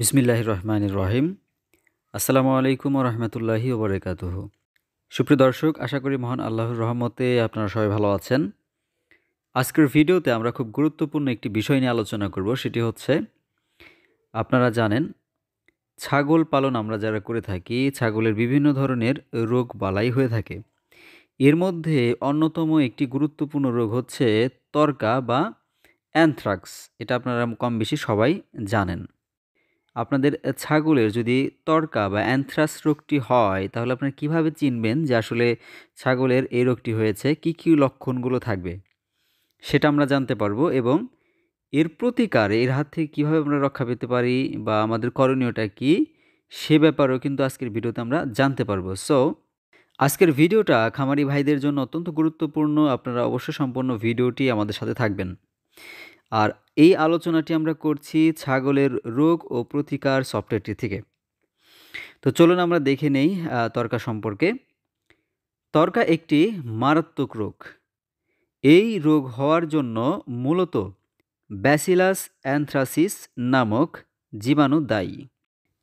বিসমিল্লাহ রহমান রহিম আসসালামু আলাইকুম রহমতুল্লাহি ওবরাকাত সুপ্রিয় দর্শক আশা করি মহান আল্লাহর রহমতে আপনারা সবাই ভালো আছেন আজকের ভিডিওতে আমরা খুব গুরুত্বপূর্ণ একটি বিষয় নিয়ে আলোচনা করব সেটি হচ্ছে আপনারা জানেন ছাগল পালন আমরা যারা করে থাকি ছাগলের বিভিন্ন ধরনের রোগ বালাই হয়ে থাকে এর মধ্যে অন্যতম একটি গুরুত্বপূর্ণ রোগ হচ্ছে তর্কা বা অ্যানথ্রাক্স এটা আপনারা কম বেশি সবাই জানেন আপনাদের ছাগলের যদি তর্কা বা অ্যান্থ্রাস রোগটি হয় তাহলে আপনারা কিভাবে চিনবেন যে আসলে ছাগলের এই রোগটি হয়েছে কি কি লক্ষণগুলো থাকবে সেটা আমরা জানতে পারবো এবং এর প্রতিকার এর হাত থেকে কীভাবে আমরা রক্ষা পেতে পারি বা আমাদের করণীয়টা কি সে ব্যাপারেও কিন্তু আজকের ভিডিওতে আমরা জানতে পারবো সো আজকের ভিডিওটা খামারি ভাইদের জন্য অত্যন্ত গুরুত্বপূর্ণ আপনারা অবশ্যই সম্পূর্ণ ভিডিওটি আমাদের সাথে থাকবেন আর এই আলোচনাটি আমরা করছি ছাগলের রোগ ও প্রতিকার সফটওয়্যারটি থেকে তো চলুন আমরা দেখে নেই তর্কা সম্পর্কে তর্কা একটি মারাত্মক রোগ এই রোগ হওয়ার জন্য মূলত ব্যাসিলাস অ্যান্থ্রাসিস নামক জীবাণু দায়ী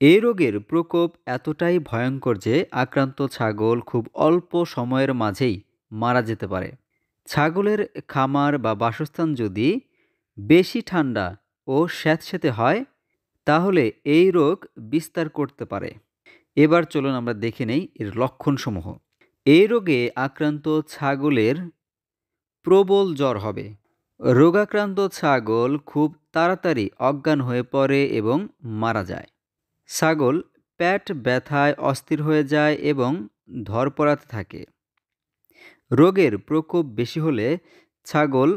এই রোগের প্রকোপ এতটাই ভয়ঙ্কর যে আক্রান্ত ছাগল খুব অল্প সময়ের মাঝেই মারা যেতে পারে ছাগলের খামার বা বাসস্থান যদি বেশি ঠান্ডা ও স্যাঁতস্যাঁতে হয় তাহলে এই রোগ বিস্তার করতে পারে এবার চলুন আমরা দেখে নেই এর লক্ষণসমূহ এই রোগে আক্রান্ত ছাগলের প্রবল জ্বর হবে রোগাক্রান্ত ছাগল খুব তাড়াতাড়ি অজ্ঞান হয়ে পড়ে এবং মারা যায় ছাগল প্যাট ব্যথায় অস্থির হয়ে যায় এবং ধরপড়াতে থাকে রোগের প্রকোপ বেশি হলে ছাগল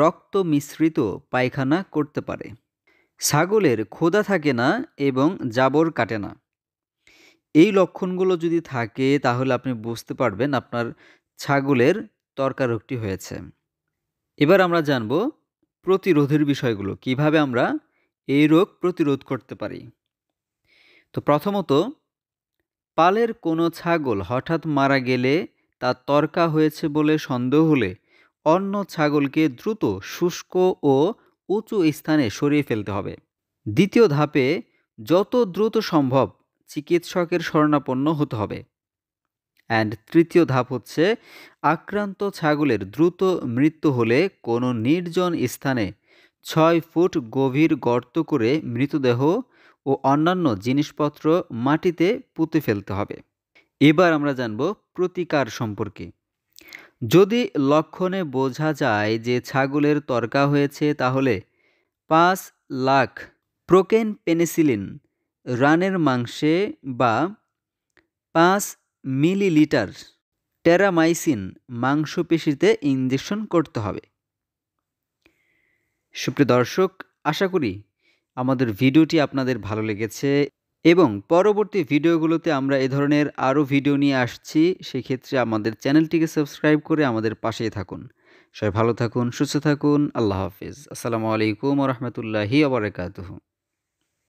রক্ত মিশ্রিত পায়খানা করতে পারে ছাগলের খোদা থাকে না এবং জাবর কাটে না এই লক্ষণগুলো যদি থাকে তাহলে আপনি বুঝতে পারবেন আপনার ছাগলের তর্কারোগটি হয়েছে এবার আমরা জানব প্রতিরোধের বিষয়গুলো কিভাবে আমরা এই রোগ প্রতিরোধ করতে পারি তো প্রথমত পালের কোনো ছাগল হঠাৎ মারা গেলে তা তর্কা হয়েছে বলে সন্দেহ হলে অন্য ছাগলকে দ্রুত শুষ্ক ও উঁচু স্থানে সরিয়ে ফেলতে হবে দ্বিতীয় ধাপে যত দ্রুত সম্ভব চিকিৎসকের শরণাপন্ন হতে হবে অ্যান্ড তৃতীয় ধাপ হচ্ছে আক্রান্ত ছাগলের দ্রুত মৃত্যু হলে কোনো নির্জন স্থানে ছয় ফুট গভীর গর্ত করে মৃতদেহ ও অন্যান্য জিনিসপত্র মাটিতে পুঁতে ফেলতে হবে এবার আমরা জানব প্রতিকার সম্পর্কে যদি লক্ষণে বোঝা যায় যে ছাগলের তর্কা হয়েছে তাহলে পাঁচ লাখ প্রোকেন পেনিসিলিন রানের মাংসে বা পাঁচ মিলিলিটার টেরামাইসিন মাংসপেশিতে ইঞ্জেকশন করতে হবে সুপ্রিয় দর্শক আশা করি আমাদের ভিডিওটি আপনাদের ভালো লেগেছে এবং পরবর্তী ভিডিওগুলোতে আমরা এ ধরনের আরও ভিডিও নিয়ে আসছি সেক্ষেত্রে আমাদের চ্যানেলটিকে সাবস্ক্রাইব করে আমাদের পাশেই থাকুন সবাই ভালো থাকুন সুস্থ থাকুন আল্লাহ হাফিজ আসসালামু আলাইকুম রহমতুল্লাহি আবরকাত